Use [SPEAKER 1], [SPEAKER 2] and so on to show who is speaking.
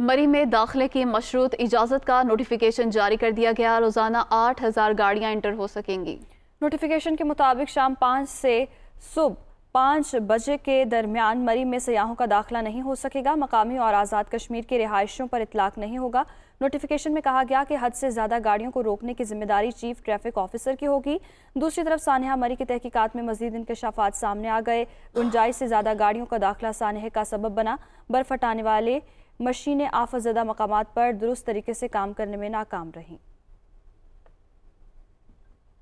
[SPEAKER 1] मरी में दाखिले की मशरूत इजाज़त का नोटिफिकेशन जारी कर दिया गया रोज़ाना आठ हज़ार
[SPEAKER 2] गाड़ियाँ इंटर हो सकेंगी नोटिफिकेशन के मुताबिक शाम पाँच से सुबह पाँच बजे के दरमियान मरी में सयाहों का दाखिला नहीं हो सकेगा मकामी और आज़ाद कश्मीर के रिहायशों पर इतलाक नहीं होगा नोटिफिकेशन में कहा गया कि हद से ज़्यादा गाड़ियों को रोकने की जिम्मेदारी चीफ ट्रैफिक ऑफिसर की होगी दूसरी तरफ सानहा मरी की तहकीकत में मजीद इंकशाफात सामने आ गए गुंजाइश से ज़्यादा गाड़ियों का दाखिला सानहे का सबब बना बर्फ हटाने वाले मशीनें आफजदा मकाम पर दुरुस्त तरीके से काम करने में नाकाम रहीं